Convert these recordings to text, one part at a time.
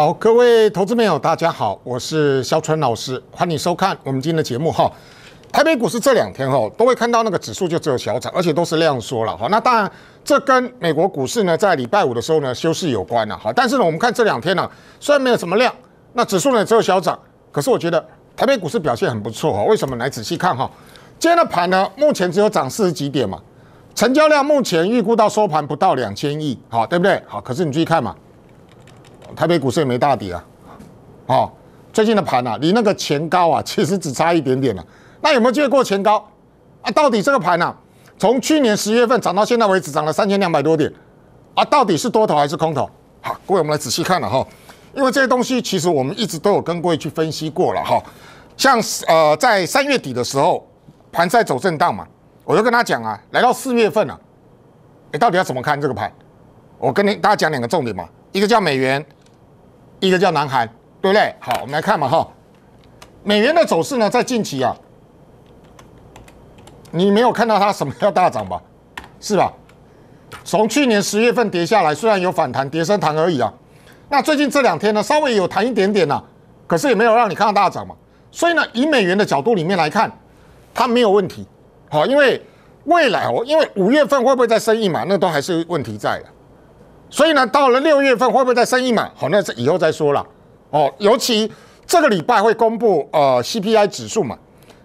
好，各位投资朋友，大家好，我是肖春老师，欢迎收看我们今天的节目哈。台北股市这两天哈，都会看到那个指数就只有小涨，而且都是量缩了哈。那当然，这跟美国股市呢，在礼拜五的时候呢，休市有关了哈。但是呢，我们看这两天呢，虽然没有什么量，那指数呢只有小涨，可是我觉得台北股市表现很不错哈。为什么？来仔细看哈，今天的盘呢，目前只有涨四十几点嘛，成交量目前预估到收盘不到两千亿，好，对不对？好，可是你注意看嘛。台北股市也没大底啊，好，最近的盘啊，离那个前高啊，其实只差一点点了。那有没有越过前高啊？到底这个盘呢？从去年十月份涨到现在为止，涨了三千两百多点啊，到底是多头还是空头？好，各位我们来仔细看了哈，因为这东西其实我们一直都有跟各位去分析过了哈。像呃在三月底的时候，盘在走震荡嘛，我就跟他讲啊，来到四月份了，你到底要怎么看这个盘？我跟你大家讲两个重点嘛，一个叫美元。一个叫南韩，对不对？好，我们来看嘛，哈，美元的走势呢，在近期啊，你没有看到它什么要大涨吧，是吧？从去年十月份跌下来，虽然有反弹，跌升弹而已啊。那最近这两天呢，稍微有弹一点点呐，可是也没有让你看到大涨嘛。所以呢，以美元的角度里面来看，它没有问题，好，因为未来哦，因为五月份会不会再升一嘛，那都还是问题在的。所以呢，到了六月份会不会再升一码？好，那这以后再说了。哦，尤其这个礼拜会公布呃 CPI 指数嘛。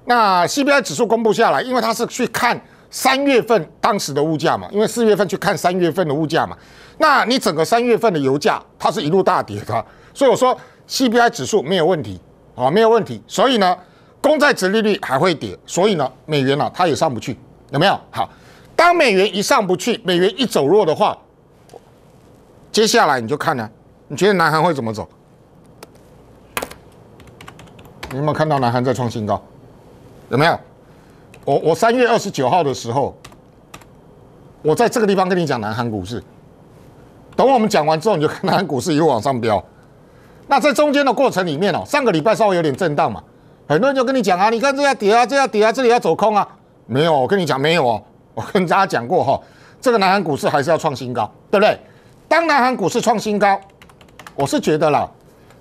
那 CPI 指数公布下来，因为它是去看三月份当时的物价嘛，因为四月份去看三月份的物价嘛。那你整个三月份的油价，它是一路大跌的。所以我说 CPI 指数没有问题啊，没有问题。所以呢，公债值利率还会跌，所以呢，美元呢它也上不去，有没有？好，当美元一上不去，美元一走弱的话。接下来你就看呢，你觉得南韩会怎么走？你有没有看到南韩在创新高？有没有？我我三月二十九号的时候，我在这个地方跟你讲南韩股市。等我们讲完之后，你就看南韩股市一路往上飙。那在中间的过程里面哦，上个礼拜稍微有点震荡嘛，很多人就跟你讲啊，你看这要跌啊，这要跌啊，这里要走空啊。没有，我跟你讲没有哦，我跟大家讲过哈，这个南韩股市还是要创新高，对不对？当南韩股市创新高，我是觉得了，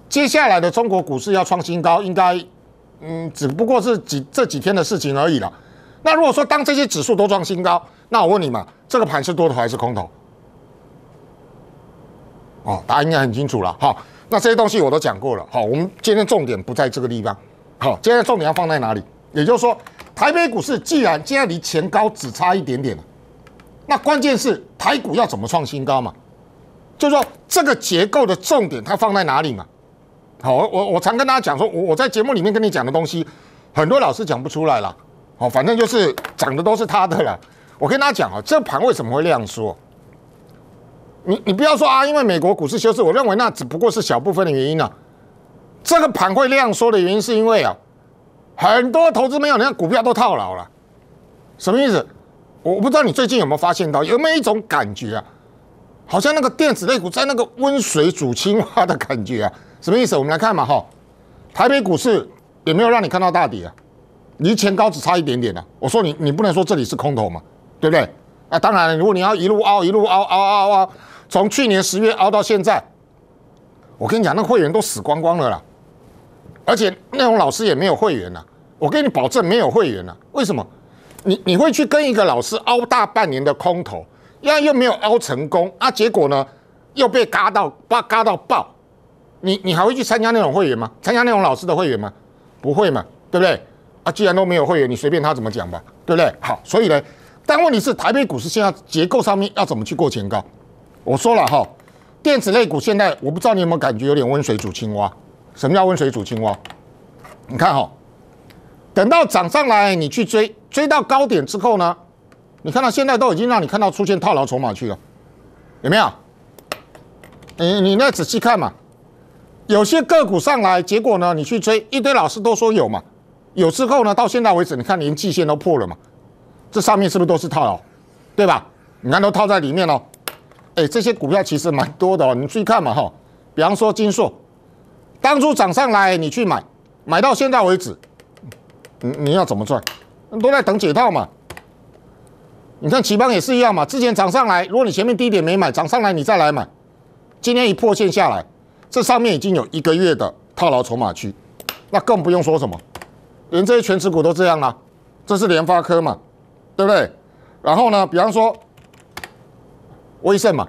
接下来的中国股市要创新高，应该，嗯，只不过是几这几天的事情而已了。那如果说当这些指数都创新高，那我问你嘛，这个盘是多头还是空头？哦，大家应该很清楚了。好，那这些东西我都讲过了。好，我们今天重点不在这个地方。好，今天重点要放在哪里？也就是说，台北股市既然现在离前高只差一点点了，那关键是台股要怎么创新高嘛？就是说，这个结构的重点它放在哪里嘛？好，我我常跟大家讲说，我我在节目里面跟你讲的东西，很多老师讲不出来了。好，反正就是讲的都是他的了。我跟大家讲啊，这盘为什么会量样说？你你不要说啊，因为美国股市休市，我认为那只不过是小部分的原因啊。这个盘会那样说的原因，是因为啊，很多投资没有人家股票都套牢了。什么意思？我不知道你最近有没有发现到，有没有一种感觉啊？好像那个电子类股在那个温水煮青蛙的感觉啊，什么意思？我们来看嘛，哈，台北股市也没有让你看到大跌啊，离前高只差一点点了。我说你，你不能说这里是空头嘛，对不对？啊，当然了，如果你要一路凹，一路凹，凹，凹，凹，从去年十月凹到现在，我跟你讲，那会员都死光光了啦，而且那种老师也没有会员了，我给你保证没有会员了。为什么？你你会去跟一个老师凹大半年的空头？又又没有凹成功啊！结果呢，又被嘎到，把嘎到爆。你你还会去参加那种会员吗？参加那种老师的会员吗？不会嘛，对不对？啊，既然都没有会员，你随便他怎么讲吧，对不对？好，所以呢，但问题是，台北股市现在结构上面要怎么去过前高？我说了哈，电子类股现在我不知道你有没有感觉有点温水煮青蛙？什么叫温水煮青蛙？你看哈，等到涨上来，你去追，追到高点之后呢？你看到现在都已经让你看到出现套牢筹码去了，有没有？你你那仔细看嘛，有些个股上来，结果呢，你去追，一堆老师都说有嘛，有之后呢，到现在为止，你看连季线都破了嘛，这上面是不是都是套牢，对吧？你看都套在里面了，哎，这些股票其实蛮多的，你去看嘛哈。比方说金硕，当初涨上来你去买，买到现在为止，你你要怎么赚？都在等解套嘛。你看旗邦也是一样嘛，之前涨上来，如果你前面低点没买，涨上来你再来买，今天一破线下来，这上面已经有一个月的套牢筹码区，那更不用说什么，连这些全持股都这样了，这是联发科嘛，对不对？然后呢，比方说威盛嘛，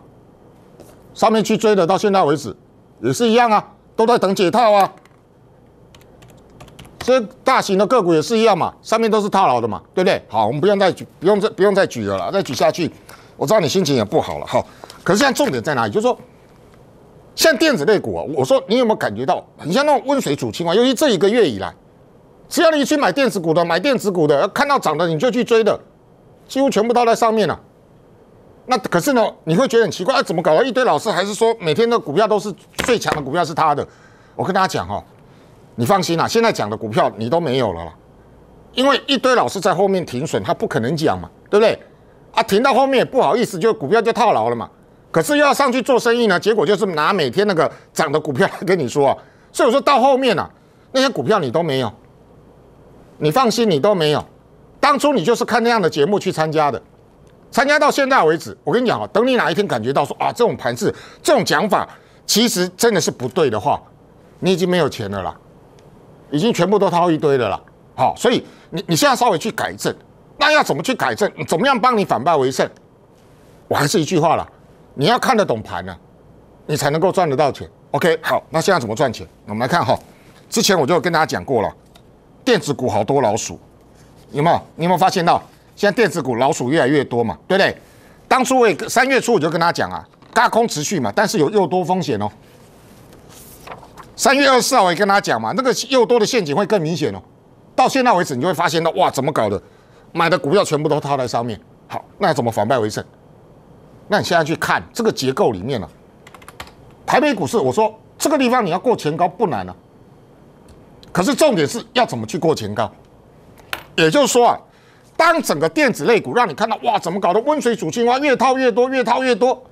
上面去追的到现在为止也是一样啊，都在等解套啊。这大型的个股也是一样嘛，上面都是套牢的嘛，对不对？好，我们不用再举，不用再不用再举了啦，再举下去，我知道你心情也不好了。好，可是现在重点在哪里？就是说，像电子类股啊，我说你有没有感觉到很像那种温水煮青蛙？尤其这一个月以来，只要你去买电子股的，买电子股的，看到涨的你就去追的，几乎全部都在上面了。那可是呢，你会觉得很奇怪，哎，怎么搞到一堆老师，还是说每天的股票都是最强的股票是他的？我跟大家讲哦。你放心啦，现在讲的股票你都没有了啦，因为一堆老师在后面停损，他不可能讲嘛，对不对？啊，停到后面也不好意思，就股票就套牢了嘛。可是要上去做生意呢，结果就是拿每天那个涨的股票来跟你说啊。所以我说到后面啊，那些股票你都没有，你放心，你都没有。当初你就是看那样的节目去参加的，参加到现在为止，我跟你讲啊，等你哪一天感觉到说啊，这种盘势，这种讲法其实真的是不对的话，你已经没有钱了啦。已经全部都掏一堆的了，好，所以你你现在稍微去改正，那要怎么去改正？怎么样帮你反败为胜？我还是一句话了，你要看得懂盘呢，你才能够赚得到钱。OK，好，那现在怎么赚钱？我们来看哈，之前我就跟大家讲过了，电子股好多老鼠，有没有？你有没有发现到现在电子股老鼠越来越多嘛？对不对？当初我也三月初我就跟大家讲啊，高空持续嘛，但是有又多风险哦。三月二十四号，我也跟他讲嘛，那个又多的陷阱会更明显哦。到现在为止，你就会发现到哇，怎么搞的，买的股票全部都套在上面。好，那怎么反败为胜？那你现在去看这个结构里面了，台北股市，我说这个地方你要过前高不难啊。可是重点是要怎么去过前高？也就是说啊，当整个电子类股让你看到哇，怎么搞的，温水煮青蛙，越套越多，越套越多。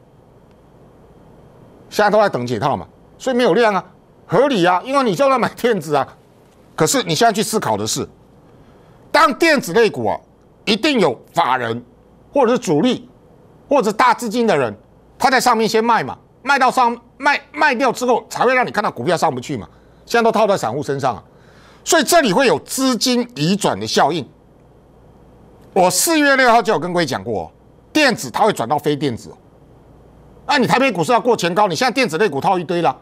现在都在等解套嘛，所以没有量啊。合理啊，因为你叫他买电子啊，可是你现在去思考的是，当电子类股啊，一定有法人或者是主力，或者大资金的人，他在上面先卖嘛，卖到上卖卖掉之后，才会让你看到股票上不去嘛。现在都套在散户身上，所以这里会有资金移转的效应。我四月六号就有跟各位讲过，电子它会转到非电子，那你台北股市要过前高，你现在电子类股套一堆了。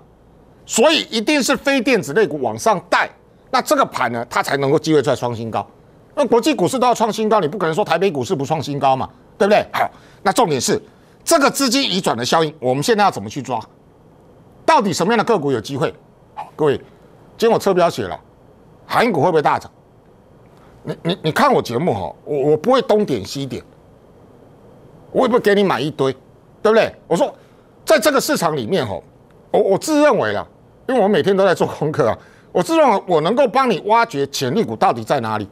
所以一定是非电子类股往上带，那这个盘呢，它才能够机会出来创新高。那国际股市都要创新高，你不可能说台北股市不创新高嘛，对不对？好，那重点是这个资金移转的效应，我们现在要怎么去抓？到底什么样的个股有机会？好，各位，今天我车标写了，韩股会不会大涨？你你你看我节目哈，我我不会东点西点，我也不给你买一堆，对不对？我说，在这个市场里面哈，我我自认为了。因为我每天都在做功课啊，我希望我能够帮你挖掘潜力股到底在哪里。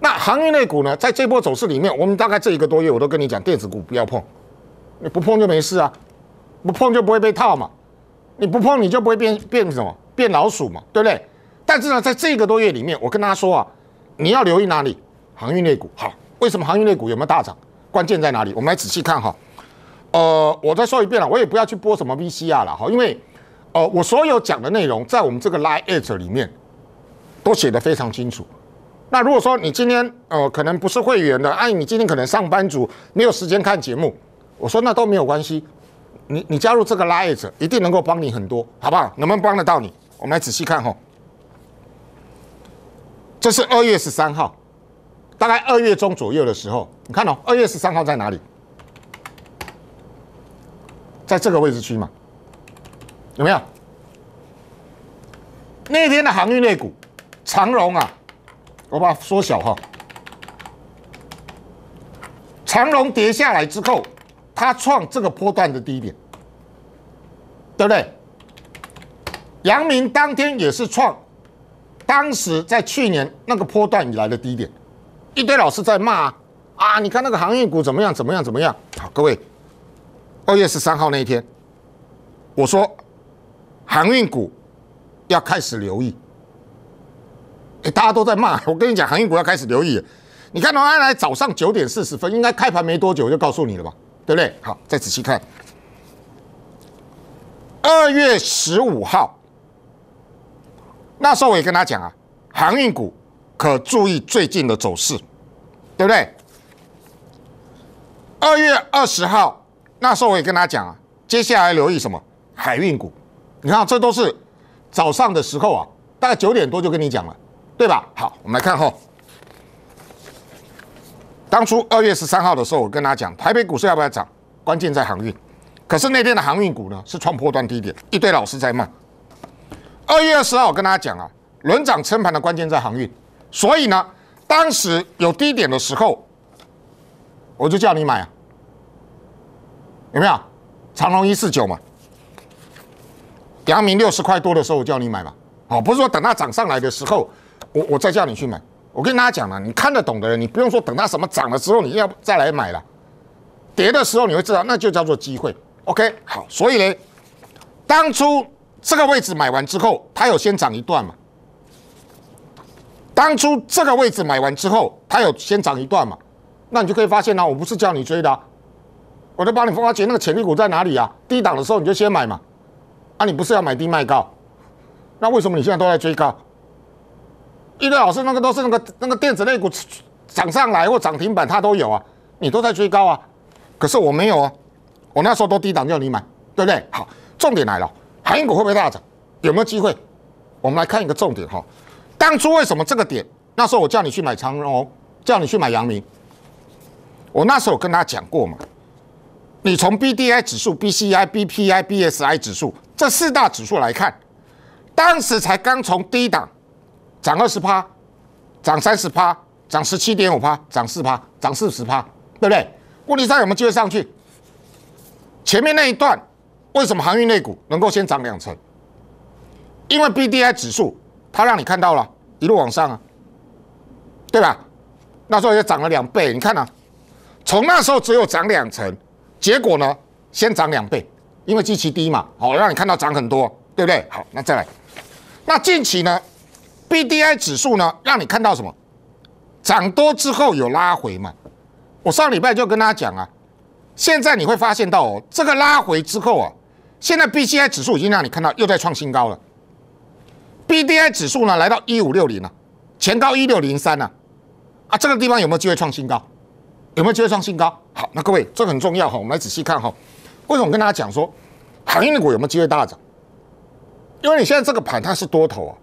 那航运类股呢，在这波走势里面，我们大概这一个多月我都跟你讲，电子股不要碰，你不碰就没事啊，不碰就不会被套嘛，你不碰你就不会变变什么变老鼠嘛，对不对？但是呢，在这一个多月里面，我跟大家说啊，你要留意哪里？航运类股好，为什么航运类股有没有大涨？关键在哪里？我们来仔细看哈。呃，我再说一遍了，我也不要去播什么 VCR 了哈，因为。呃，我所有讲的内容在我们这个 Live 里面都写的非常清楚。那如果说你今天呃可能不是会员的，哎，你今天可能上班族没有时间看节目，我说那都没有关系，你你加入这个 l i g e 一定能够帮你很多，好不好？能不能帮得到你？我们来仔细看哈，这是二月十三号，大概二月中左右的时候，你看哦，二月十三号在哪里？在这个位置区嘛。有没有那天的航运类股长荣啊？我把缩小哈，长荣跌下来之后，它创这个波段的低点，对不对？阳明当天也是创，当时在去年那个波段以来的低点，一堆老师在骂啊！你看那个航运股怎么样？怎么样？怎么样？好，各位，二月十三号那一天，我说。航运股要开始留意，哎，大家都在骂 我，跟你讲，航运股要开始留意。你看到安来早上九点四十分，应该开盘没多久，就告诉你了吧，对不对？好，再仔细看，二月十五号，那时候我也跟他讲啊，航运股可注意最近的走势，对不对？二月二十号，那时候我也跟他讲啊，接下来留意什么？海运股。你看，这都是早上的时候啊，大概九点多就跟你讲了，对吧？好，我们来看哈。当初二月十三号的时候，我跟大家讲，台北股市要不要涨，关键在航运。可是那天的航运股呢，是创破断低点，一堆老师在卖。二月二十号，我跟大家讲啊，轮涨撑盘的关键在航运，所以呢，当时有低点的时候，我就叫你买啊，有没有？长隆一四九嘛。姚明六十块多的时候，我叫你买嘛。哦，不是说等它涨上来的时候，我我再叫你去买。我跟大家讲了，你看得懂的人，你不用说等它什么涨了之后，你要再来买了。跌的时候你会知道，那就叫做机会。OK，好，所以呢，当初这个位置买完之后，它有先涨一段嘛。当初这个位置买完之后，它有先涨一段嘛。那你就可以发现呢，我不是叫你追的，我在帮你挖掘那个潜力股在哪里啊。低档的时候你就先买嘛。那你不是要买低卖高？那为什么你现在都在追高？因为老师那个都是那个那个电子类股涨上来或涨停板，它都有啊，你都在追高啊。可是我没有啊，我那时候都低档叫你买，对不对？好，重点来了，韩股会不会大涨？有没有机会？我们来看一个重点哈。当初为什么这个点？那时候我叫你去买长荣，叫你去买阳明。我那时候有跟他讲过嘛，你从 B D I 指数、B C I、B P I、B S I 指数。这四大指数来看，当时才刚从低档涨二十趴，涨三十趴，涨十七点五趴，涨四趴，涨四十趴，对不对？问题上有没有机会上去？前面那一段为什么航运类股能够先涨两成？因为 B D I 指数它让你看到了一路往上，啊，对吧？那时候也涨了两倍。你看呐，从那时候只有涨两成，结果呢先涨两倍。因为基期低嘛，好让你看到涨很多，对不对？好，那再来，那近期呢，B D I 指数呢，让你看到什么？涨多之后有拉回嘛？我上礼拜就跟他讲啊，现在你会发现到哦，这个拉回之后啊，现在 B C I 指数已经让你看到又在创新高了。B D I 指数呢来到一五六零啊，前高一六零三啊，啊，这个地方有没有机会创新高？有没有机会创新高？好，那各位这很重要哈，我们来仔细看哈，为什么跟大家讲说？航运股有没有机会大涨？因为你现在这个盘它是多头啊，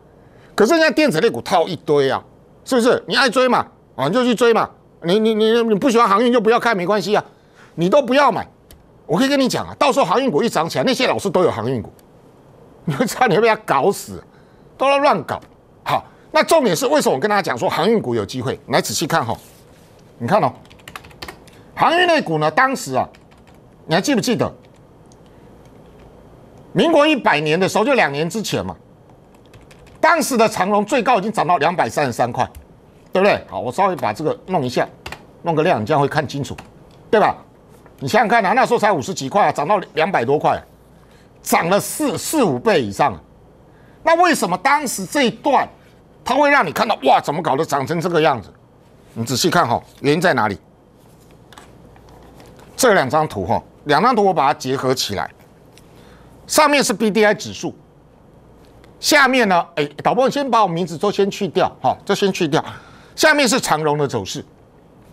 可是现在电子类股套一堆啊，是不是？你爱追嘛，啊你就去追嘛。你你你你不喜欢航运就不要看，没关系啊，你都不要买。我可以跟你讲啊，到时候航运股一涨起来，那些老师都有航运股，你会差点你被他搞死，都在乱搞。好，那重点是为什么我跟大家讲说航运股有机会？来仔细看哈，你看哦，航运类股呢，当时啊，你还记不记得？民国一百年的时候，就两年之前嘛。当时的长隆最高已经涨到两百三十三块，对不对？好，我稍微把这个弄一下，弄个量，这样会看清楚，对吧？你想想看啊，那时候才五十几块，啊，涨到两百多块，涨了四四五倍以上。那为什么当时这一段，它会让你看到哇？怎么搞的？涨成这个样子？你仔细看哈，原因在哪里？这两张图哈，两张图我把它结合起来。上面是 B D I 指数，下面呢，哎，导播，你先把我名字都先去掉，哈，这先去掉。下面是长荣的走势，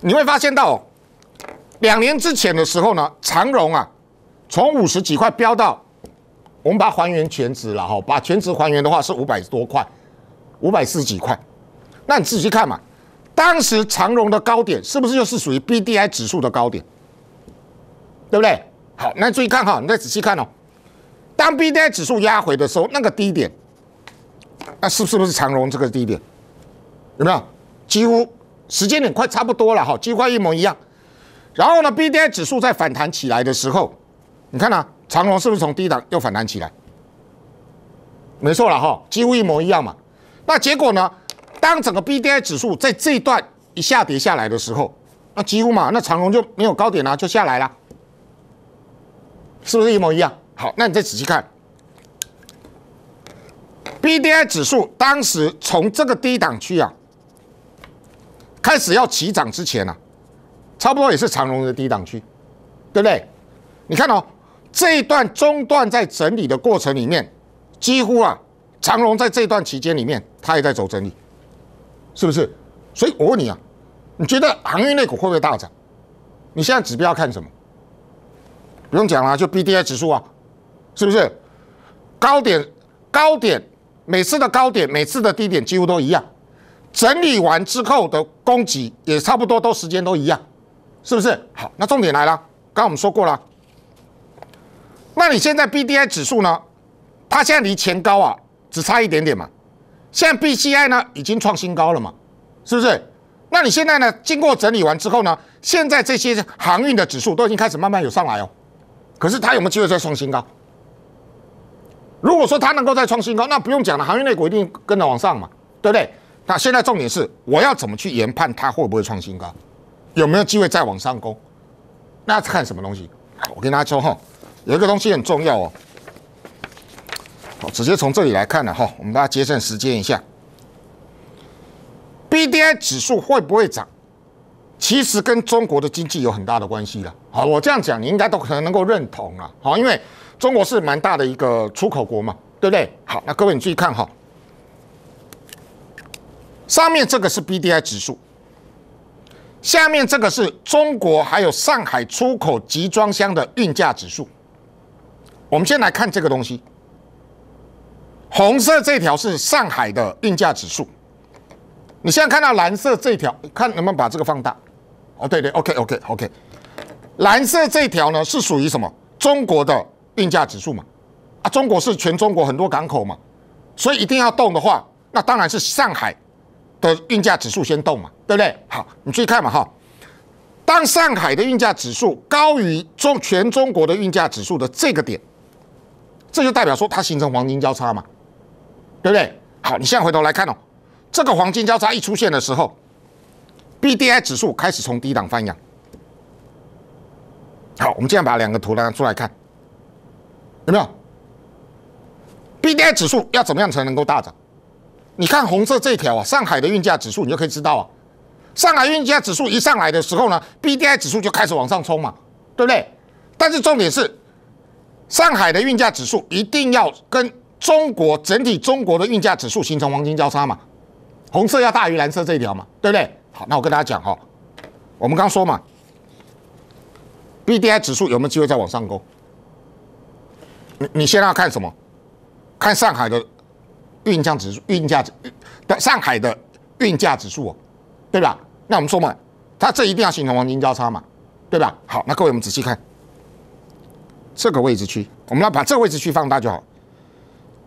你会发现到两年之前的时候呢，长荣啊，从五十几块飙到，我们把它还原全值了哈，把全值还原的话是五百多块，五百十几块。那你仔细看嘛，当时长荣的高点是不是就是属于 B D I 指数的高点？对不对？好，那注意看哈，你再仔细看哦。当 BDI 指数压回的时候，那个低点，那是不是不是长荣这个低点？有没有几乎时间点快差不多了哈，几乎一模一样。然后呢，BDI 指数在反弹起来的时候，你看啊，长荣是不是从低档又反弹起来？没错了哈，几乎一模一样嘛。那结果呢？当整个 BDI 指数在这一段一下跌下来的时候，那几乎嘛，那长龙就没有高点啦，就下来啦，是不是一模一样？好，那你再仔细看，B D I 指数当时从这个低档区啊，开始要起涨之前啊，差不多也是长隆的低档区，对不对？你看哦，这一段中段在整理的过程里面，几乎啊，长隆在这段期间里面，它也在走整理，是不是？所以我问你啊，你觉得航运类股会不会大涨？你现在指标看什么？不用讲了，就 B D I 指数啊。是不是高点高点每次的高点每次的低点几乎都一样，整理完之后的攻击也差不多都时间都一样，是不是？好，那重点来了，刚刚我们说过了，那你现在 B D I 指数呢？它现在离前高啊只差一点点嘛。现在 B C I 呢已经创新高了嘛，是不是？那你现在呢？经过整理完之后呢？现在这些航运的指数都已经开始慢慢有上来哦，可是它有没有机会再创新高？如果说它能够再创新高，那不用讲了，行业内股一定跟着往上嘛，对不对？那现在重点是我要怎么去研判它会不会创新高，有没有机会再往上攻？那看什么东西？我跟大家说哈，有一个东西很重要哦。好，直接从这里来看了哈，我们大家节省时间一下。B D I 指数会不会涨，其实跟中国的经济有很大的关系了。好，我这样讲你应该都可能能够认同了。好，因为。中国是蛮大的一个出口国嘛，对不对？好，那各位你注意看哈，上面这个是 B D I 指数，下面这个是中国还有上海出口集装箱的运价指数。我们先来看这个东西，红色这条是上海的运价指数。你现在看到蓝色这条，看能不能把这个放大？哦，对对，OK OK OK，蓝色这条呢是属于什么？中国的。运价指数嘛，啊，中国是全中国很多港口嘛，所以一定要动的话，那当然是上海的运价指数先动嘛，对不对？好，你注意看嘛哈，当上海的运价指数高于中全中国的运价指数的这个点，这就代表说它形成黄金交叉嘛，对不对？好，你现在回头来看哦，这个黄金交叉一出现的时候，B D I 指数开始从低档翻扬。好，我们这样把两个图拿出来看。有没有？B D I 指数要怎么样才能够大涨？你看红色这一条啊，上海的运价指数，你就可以知道啊。上海运价指数一上来的时候呢，B D I 指数就开始往上冲嘛，对不对？但是重点是，上海的运价指数一定要跟中国整体中国的运价指数形成黄金交叉嘛，红色要大于蓝色这一条嘛，对不对？好，那我跟大家讲哦，我们刚说嘛，B D I 指数有没有机会再往上攻？你现在要看什么？看上海的运价指数，运价指，上海的运价指数，对吧？那我们说嘛，它这一定要形成黄金交叉嘛，对吧？好，那各位我们仔细看这个位置区，我们要把这个位置区放大就好。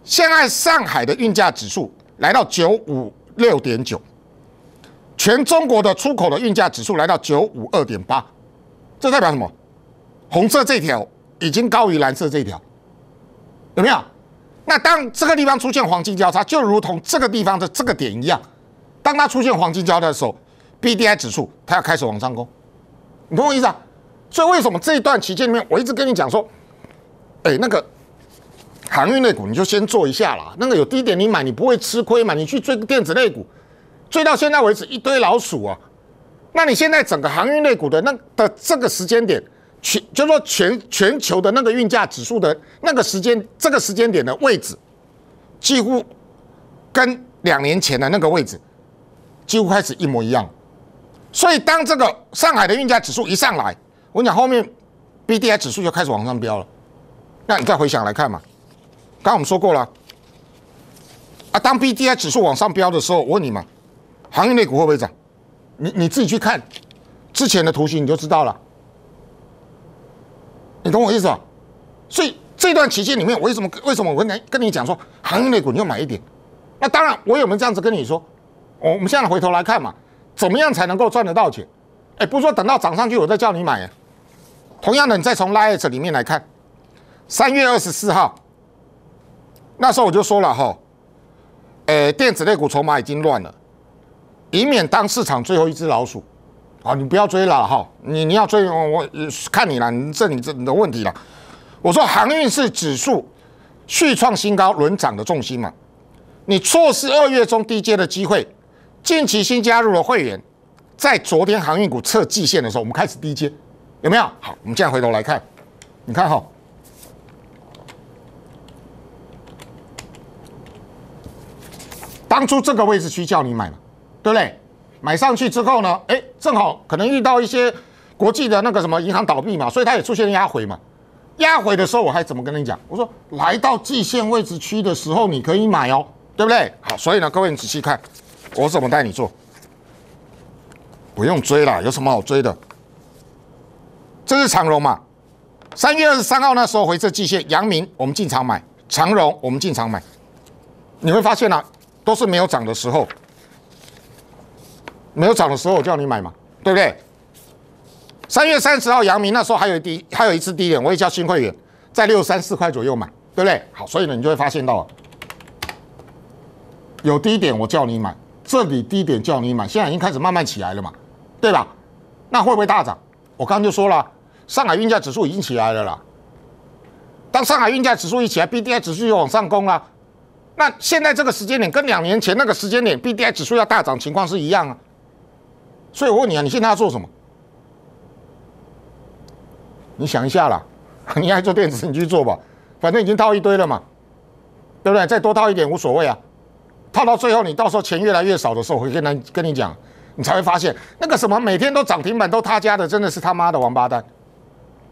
现在上海的运价指数来到九五六点九，全中国的出口的运价指数来到九五二点八，这代表什么？红色这条已经高于蓝色这条。有没有？那当这个地方出现黄金交叉，就如同这个地方的这个点一样，当它出现黄金交叉的时候，B D I 指数它要开始往上攻，你懂我意思啊？所以为什么这一段期间里面，我一直跟你讲说，哎，那个航运类股你就先做一下啦，那个有低点你买，你不会吃亏嘛？你去追电子类股，追到现在为止一堆老鼠啊，那你现在整个航运类股的那的这个时间点。全就是说，全全球的那个运价指数的那个时间，这个时间点的位置，几乎跟两年前的那个位置几乎开始一模一样。所以当这个上海的运价指数一上来，我讲后面 B D I 指数就开始往上飙了。那你再回想来看嘛，刚刚我们说过了啊，当 B D I 指数往上飙的时候，我问你嘛，行业内股会不会涨？你你自己去看之前的图形，你就知道了。你懂我意思吧？所以这段期间里面，为什么为什么我跟跟跟你讲说，行业类股你要买一点？那当然，我有没有这样子跟你说。我们现在回头来看嘛，怎么样才能够赚得到钱？哎，不是说等到涨上去我再叫你买。同样的，你再从拉 S 里面来看，三月二十四号，那时候我就说了哈，哎，电子类股筹码已经乱了，以免当市场最后一只老鼠。啊，你不要追了哈，你你要追我，我看你了，你这你这你的问题了。我说航运是指数续创新高，轮涨的重心嘛。你错失二月中低阶的机会，近期新加入了会员，在昨天航运股测季线的时候，我们开始低阶，有没有？好，我们现在回头来看，你看哈，当初这个位置去叫你买了，对不对？买上去之后呢，哎，正好可能遇到一些国际的那个什么银行倒闭嘛，所以它也出现压回嘛。压回的时候，我还怎么跟你讲？我说来到季线位置区的时候，你可以买哦，对不对？好，所以呢，各位你仔细看，我怎么带你做？不用追了，有什么好追的？这是长荣嘛？三月二十三号那时候回这季线，阳明我们进场买，长荣我们进场买，你会发现啊，都是没有涨的时候。没有涨的时候，我叫你买嘛，对不对？三月三十号阳明那时候还有低，还有一次低点，我也叫新会员在六三四块左右买，对不对？好，所以呢，你就会发现到有低点我叫你买，这里低点叫你买，现在已经开始慢慢起来了嘛，对吧？那会不会大涨？我刚刚就说了，上海运价指数已经起来了啦，当上海运价指数一起来，B D I 指数又往上攻啦。那现在这个时间点跟两年前那个时间点，B D I 指数要大涨情况是一样啊。所以我问你啊，你信他做什么？你想一下啦，你爱做电子，你去做吧，反正已经套一堆了嘛，对不对？再多套一点无所谓啊，套到最后你到时候钱越来越少的时候，我会跟他跟你讲，你才会发现那个什么每天都涨停板都他家的，真的是他妈的王八蛋。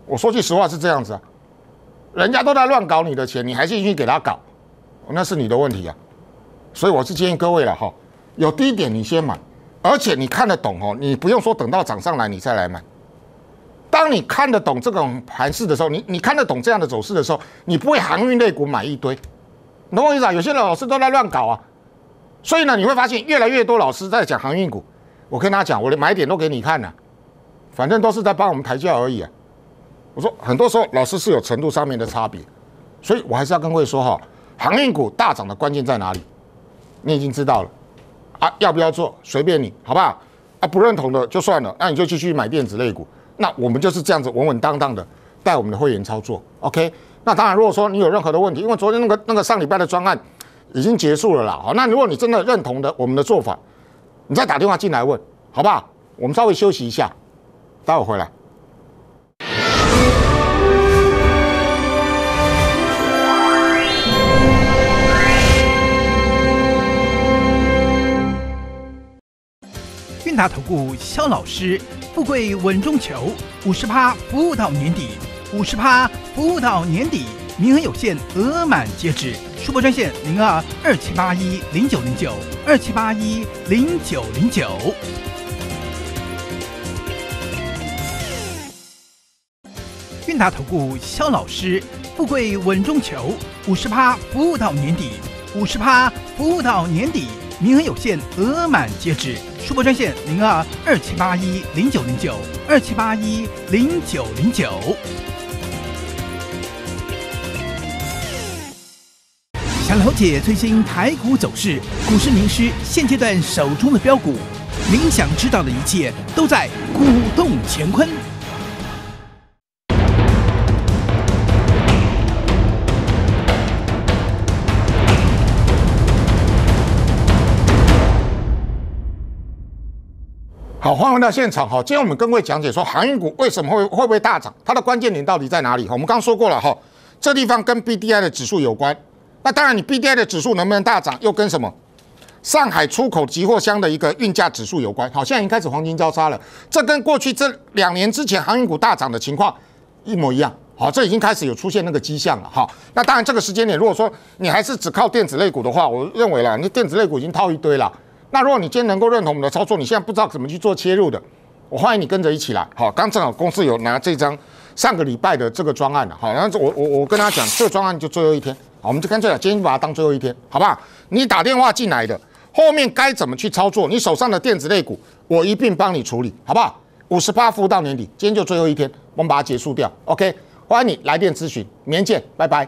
我说句实话是这样子啊，人家都在乱搞你的钱，你还继续给他搞，那是你的问题啊。所以我是建议各位了哈，有低点你先买。而且你看得懂哦，你不用说等到涨上来你再来买。当你看得懂这种盘势的时候，你你看得懂这样的走势的时候，你不会航运类股买一堆。懂我意思啊？有些老师都在乱搞啊。所以呢，你会发现越来越多老师在讲航运股。我跟他讲，我连买点都给你看呢，反正都是在帮我们抬轿而已啊。我说很多时候老师是有程度上面的差别，所以我还是要跟各位说哈，航运股大涨的关键在哪里？你已经知道了。啊，要不要做随便你，好不好？啊，不认同的就算了，那你就继续买电子类股。那我们就是这样子稳稳当当的带我们的会员操作，OK？那当然，如果说你有任何的问题，因为昨天那个那个上礼拜的专案已经结束了啦。哦，那如果你真的认同的我们的做法，你再打电话进来问，好不好？我们稍微休息一下，待会回来。韵达投顾肖老师，富贵稳中求，五十趴服务到年底，五十趴服务到年底，名额有限，额满截止。收播专线零二二七八一零九零九二七八一零九零九。韵达投顾肖老师，富贵稳中求，五十趴服务到年底，五十趴服务到年底，名额有限，额满截止。收拨专线零二二七八一零九零九二七八一零九零九，想了解最新台股走势，股市名师现阶段手中的标股，您想知道的一切都在《股动乾坤》。好，欢迎到现场哈。今天我们各位讲解说航运股为什么会会不会大涨，它的关键点到底在哪里？我们刚刚说过了哈，这地方跟 B D I 的指数有关。那当然，你 B D I 的指数能不能大涨，又跟什么上海出口集货箱的一个运价指数有关。好，现在已经开始黄金交叉了，这跟过去这两年之前航运股大涨的情况一模一样。好，这已经开始有出现那个迹象了哈。那当然，这个时间点，如果说你还是只靠电子类股的话，我认为啦，你电子类股已经套一堆了。那如果你今天能够认同我们的操作，你现在不知道怎么去做切入的，我欢迎你跟着一起来。好，刚正好公司有拿这张上个礼拜的这个专案的，好，然后我我我跟大家讲，这个专案就最后一天，好，我们就干脆了，今天把它当最后一天，好不好？你打电话进来的，后面该怎么去操作？你手上的电子类股，我一并帮你处理，好不好？五十八伏到年底，今天就最后一天，我们把它结束掉。OK，欢迎你来电咨询，明天见，拜拜。